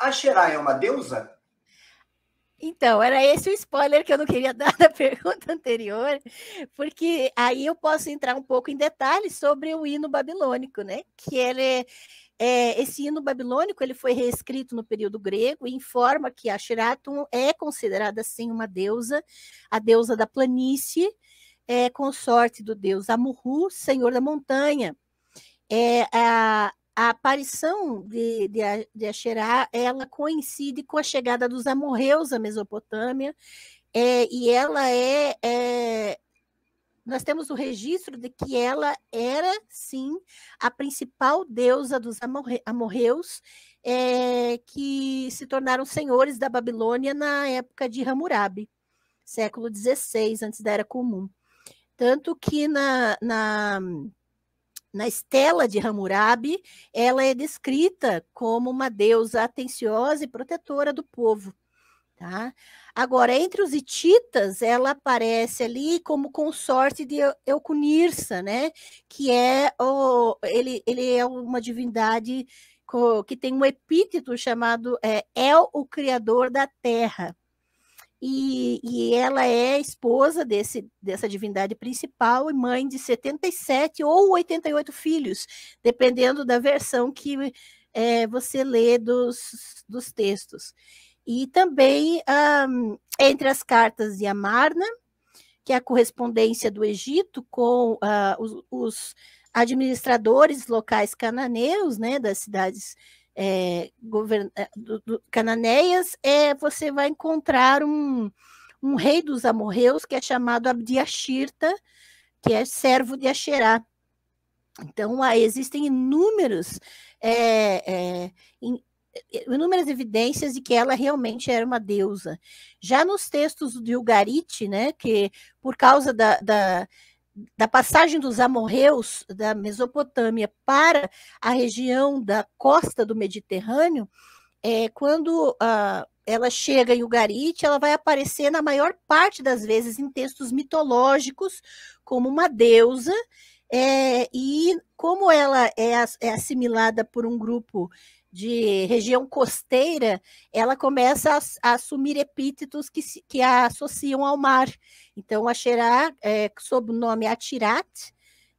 A é uma deusa? Então, era esse o spoiler que eu não queria dar da pergunta anterior, porque aí eu posso entrar um pouco em detalhes sobre o hino babilônico, né? Que ele é, é esse hino babilônico ele foi reescrito no período grego e informa que Asheraton é considerada sim uma deusa, a deusa da planície, é, consorte do deus Amurru, senhor da montanha. É, a, a aparição de, de, de Asherá, ela coincide com a chegada dos amorreus à Mesopotâmia, é, e ela é, é, Nós temos o registro de que ela era, sim, a principal deusa dos amorreus, é, que se tornaram senhores da Babilônia na época de Hammurabi, século XVI, antes da Era Comum. Tanto que na, na na estela de Hammurabi, ela é descrita como uma deusa atenciosa e protetora do povo. Tá? Agora, entre os hititas, ela aparece ali como consorte de Eucunirsa, né? que é, o, ele, ele é uma divindade que tem um epíteto chamado é, El, o Criador da Terra e, e ela é esposa desse, dessa divindade principal e mãe de 77 ou 88 filhos, dependendo da versão que é, você lê dos, dos textos. E também um, entre as cartas de Amarna, que é a correspondência do Egito com uh, os, os administradores locais cananeus, né, das cidades é, govern... É, do, do cananeias, é, você vai encontrar um, um rei dos amorreus que é chamado Abdiashirta, que é servo de Asherá. Então, há, existem inúmeros, é, é, in, inúmeras evidências de que ela realmente era uma deusa. Já nos textos de Ugarit, né, que por causa da, da da passagem dos amorreus da Mesopotâmia para a região da costa do Mediterrâneo, é, quando ah, ela chega em Ugarit, ela vai aparecer na maior parte das vezes em textos mitológicos como uma deusa, é, e como ela é, é assimilada por um grupo de região costeira, ela começa a, a assumir epítetos que, se, que a associam ao mar. Então, a Xerá, é, sob o nome Atirat,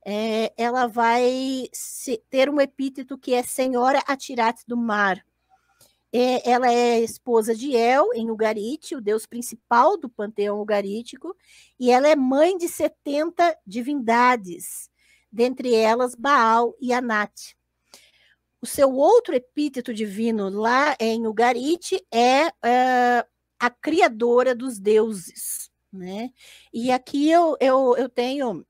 é, ela vai se, ter um epíteto que é Senhora Atirat do Mar. É, ela é esposa de El, em Ugarite, o deus principal do panteão ugarítico, e ela é mãe de 70 divindades, dentre elas Baal e Anat. O seu outro epíteto divino lá é em Ugarit é, é a criadora dos deuses. Né? E aqui eu, eu, eu tenho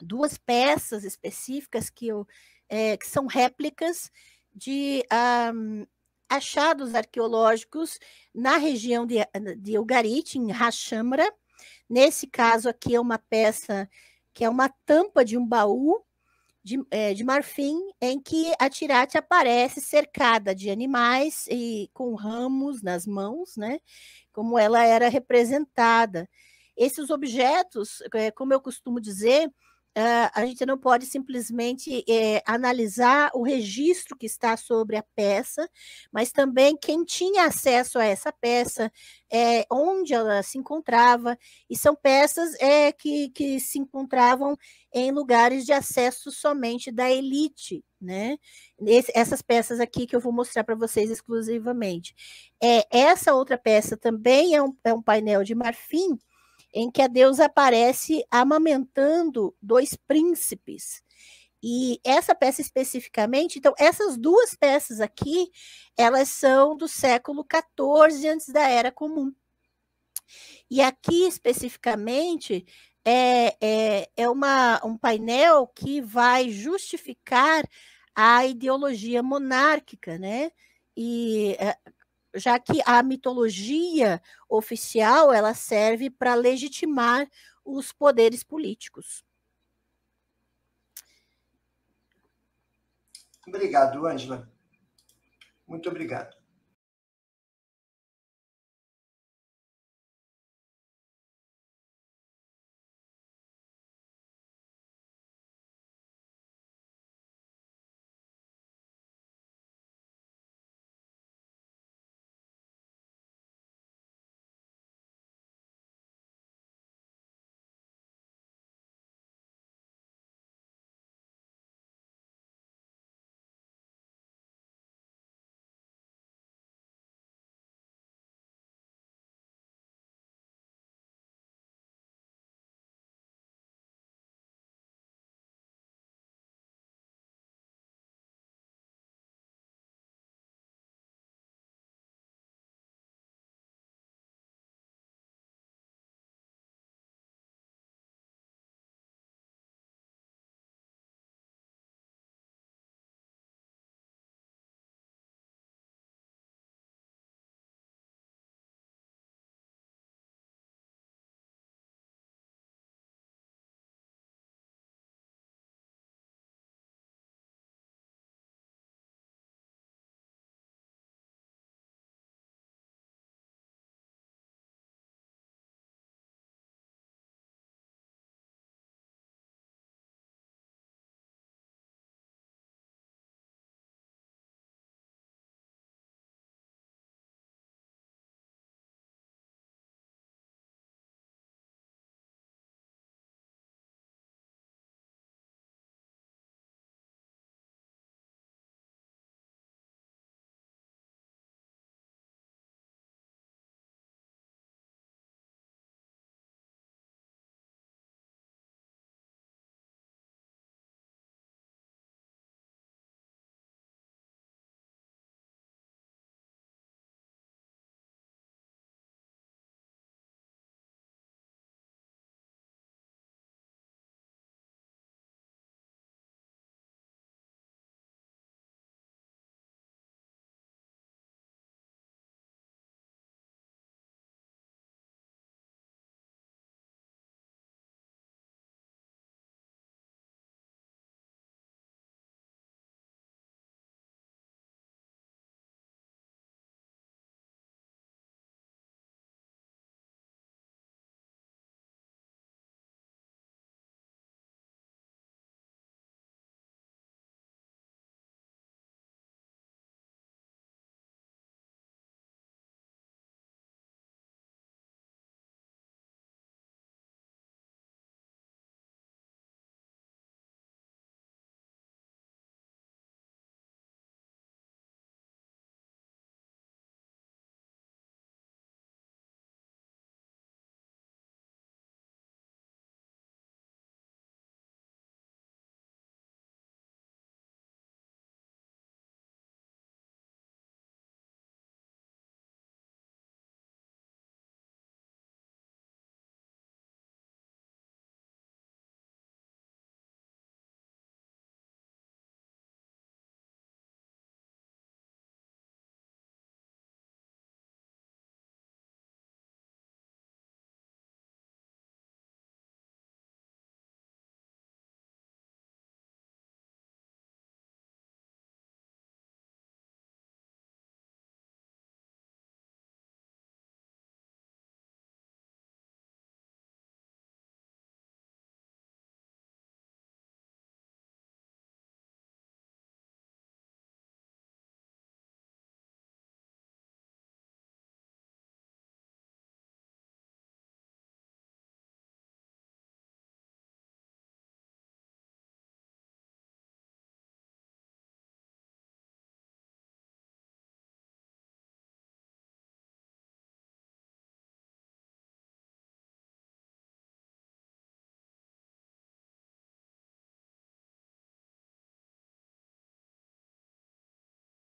duas peças específicas que, eu, é, que são réplicas de um, achados arqueológicos na região de, de Ugarit, em Rachamra. Nesse caso aqui é uma peça que é uma tampa de um baú de, é, de marfim, em que a Tirate aparece cercada de animais e com ramos nas mãos, né? Como ela era representada. Esses objetos, é, como eu costumo dizer, Uh, a gente não pode simplesmente eh, analisar o registro que está sobre a peça, mas também quem tinha acesso a essa peça, eh, onde ela se encontrava, e são peças eh, que, que se encontravam em lugares de acesso somente da elite. Né? Esse, essas peças aqui que eu vou mostrar para vocês exclusivamente. É, essa outra peça também é um, é um painel de marfim, em que a deusa aparece amamentando dois príncipes. E essa peça especificamente, então essas duas peças aqui, elas são do século XIV antes da Era Comum. E aqui especificamente é, é, é uma, um painel que vai justificar a ideologia monárquica, né? E eh, já que a mitologia oficial ela serve para legitimar os poderes políticos. Obrigado, Ângela. Muito obrigado.